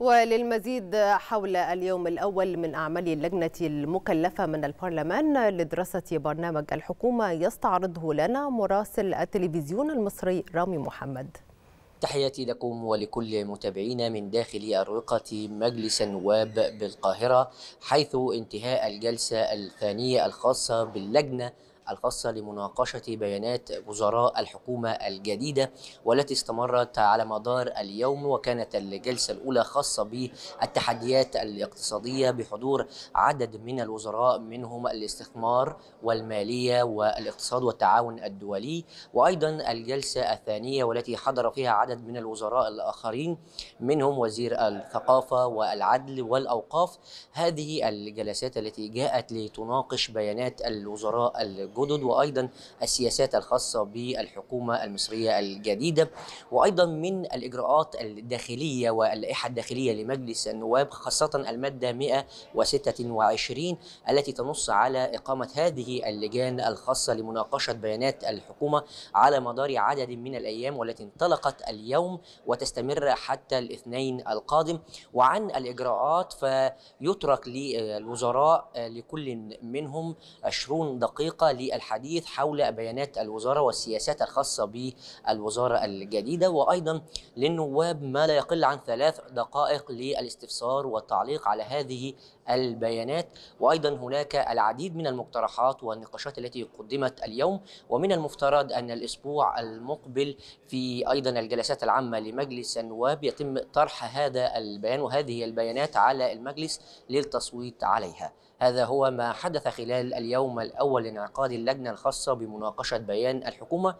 وللمزيد حول اليوم الأول من أعمال اللجنة المكلفة من البرلمان لدراسة برنامج الحكومة يستعرضه لنا مراسل التلفزيون المصري رامي محمد تحياتي لكم ولكل متابعينا من داخل أروقة مجلس النواب بالقاهرة حيث انتهاء الجلسة الثانية الخاصة باللجنة الخاصة لمناقشة بيانات وزراء الحكومة الجديدة والتي استمرت على مدار اليوم وكانت الجلسة الأولى خاصة بالتحديات الاقتصادية بحضور عدد من الوزراء منهم الاستثمار والمالية والاقتصاد والتعاون الدولي وأيضا الجلسة الثانية والتي حضر فيها عدد من الوزراء الآخرين منهم وزير الثقافة والعدل والأوقاف هذه الجلسات التي جاءت لتناقش بيانات الوزراء الجديدة الجدد وايضا السياسات الخاصه بالحكومه المصريه الجديده وايضا من الاجراءات الداخليه واللائحه الداخليه لمجلس النواب خاصه الماده 126 التي تنص على اقامه هذه اللجان الخاصه لمناقشه بيانات الحكومه على مدار عدد من الايام والتي انطلقت اليوم وتستمر حتى الاثنين القادم وعن الاجراءات فيترك للوزراء لكل منهم 20 دقيقه للحديث حول بيانات الوزاره والسياسات الخاصه بالوزاره الجديده وايضا للنواب ما لا يقل عن ثلاث دقائق للاستفسار والتعليق على هذه البيانات وايضا هناك العديد من المقترحات والنقاشات التي قدمت اليوم ومن المفترض ان الاسبوع المقبل في ايضا الجلسات العامه لمجلس النواب يتم طرح هذا البيان وهذه البيانات على المجلس للتصويت عليها هذا هو ما حدث خلال اليوم الأول لانعقاد اللجنة الخاصة بمناقشة بيان الحكومة